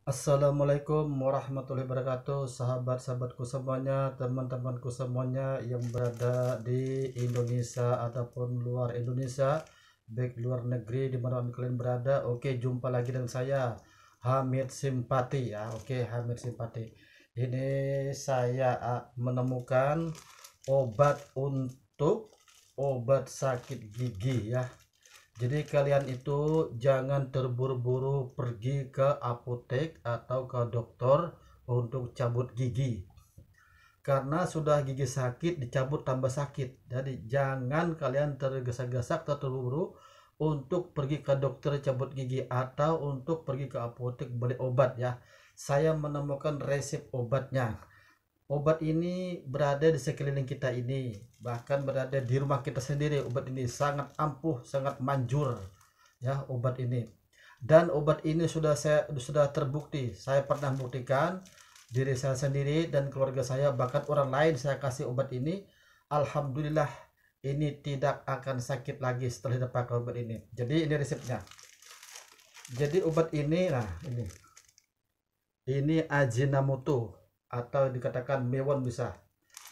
Assalamualaikum warahmatullahi wabarakatuh Sahabat-sahabatku semuanya Teman-temanku semuanya Yang berada di Indonesia Ataupun luar Indonesia Baik luar negeri dimana kalian berada Oke jumpa lagi dengan saya Hamid Simpati ya Oke Hamid Simpati Ini saya ah, menemukan Obat untuk Obat sakit gigi ya jadi kalian itu jangan terburu-buru pergi ke apotek atau ke dokter untuk cabut gigi. Karena sudah gigi sakit dicabut tambah sakit. Jadi jangan kalian tergesa-gesa atau terburu-buru untuk pergi ke dokter cabut gigi atau untuk pergi ke apotek beli obat ya. Saya menemukan resep obatnya obat ini berada di sekeliling kita ini bahkan berada di rumah kita sendiri obat ini sangat ampuh sangat manjur ya obat ini dan obat ini sudah saya sudah terbukti saya pernah buktikan diri saya sendiri dan keluarga saya bahkan orang lain saya kasih obat ini alhamdulillah ini tidak akan sakit lagi setelah dipakai obat ini jadi ini resepnya jadi obat ini nah ini ini ajinomoto atau dikatakan mewon bisa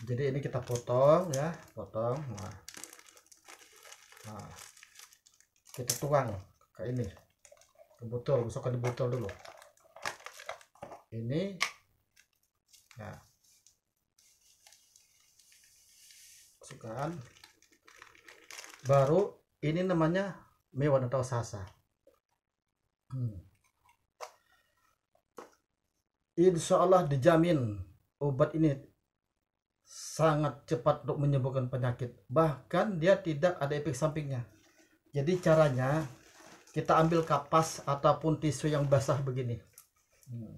jadi ini kita potong ya potong nah, nah kita tuang ke ini ke botol masukkan di botol dulu ini nah masukkan baru ini namanya mewon atau sasa hmm insya Allah dijamin obat ini sangat cepat untuk menyembuhkan penyakit bahkan dia tidak ada efek sampingnya jadi caranya kita ambil kapas ataupun tisu yang basah begini hmm.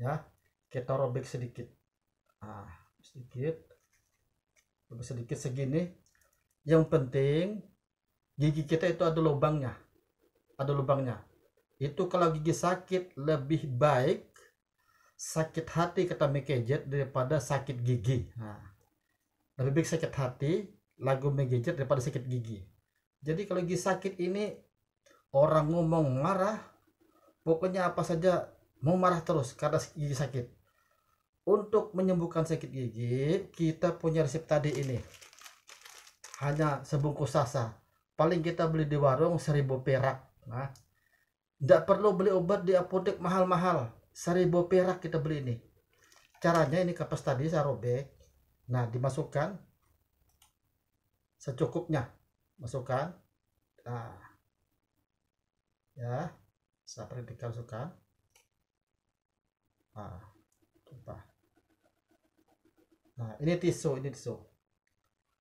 ya kita robek sedikit ah sedikit robek sedikit segini yang penting gigi kita itu ada lubangnya ada lubangnya itu kalau gigi sakit lebih baik sakit hati kata Megadget daripada sakit gigi. Nah, lebih baik sakit hati lagu Megadget daripada sakit gigi. Jadi kalau gigi sakit ini orang ngomong marah, pokoknya apa saja mau marah terus karena gigi sakit. Untuk menyembuhkan sakit gigi, kita punya resep tadi ini. Hanya sebungkus sasa. Paling kita beli di warung seribu perak. Nah, tidak perlu beli obat di apotek mahal-mahal seribu perak kita beli ini caranya ini kapas tadi saya robek nah dimasukkan secukupnya masukkan nah ya saya perhatikan suka. nah tumpah nah ini tisu ini tisu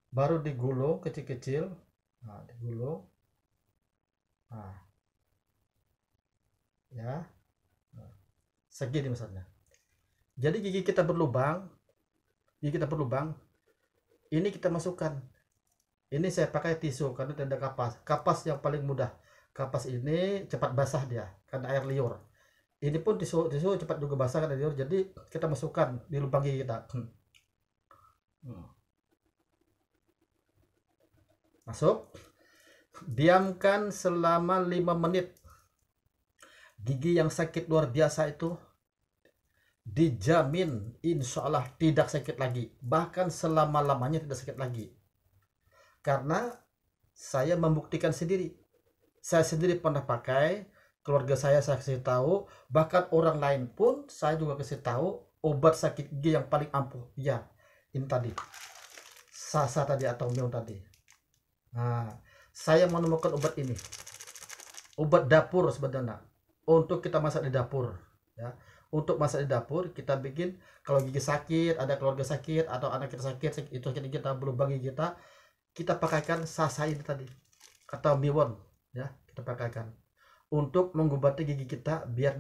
baru digulung kecil-kecil nah digulung nah ya segini misalnya jadi gigi kita berlubang gigi kita berlubang ini kita masukkan ini saya pakai tisu karena tenda kapas kapas yang paling mudah kapas ini cepat basah dia karena air liur ini pun tisu tisu cepat juga basah karena liur jadi kita masukkan di lubang gigi kita hmm. Hmm. masuk diamkan selama 5 menit gigi yang sakit luar biasa itu dijamin insya Allah tidak sakit lagi bahkan selama-lamanya tidak sakit lagi karena saya membuktikan sendiri saya sendiri pernah pakai keluarga saya saya kasih tahu bahkan orang lain pun saya juga kasih tahu obat sakit gigi yang paling ampuh ya ini tadi sasa tadi atau mion tadi nah saya menemukan obat ini obat dapur sebenarnya untuk kita masak di dapur ya untuk masak di dapur kita bikin kalau gigi sakit ada keluarga sakit atau anak kita sakit itu kita, kita belum bagi kita kita pakaikan sasa ini tadi atau miwon ya kita pakaikan untuk mengobati gigi kita biar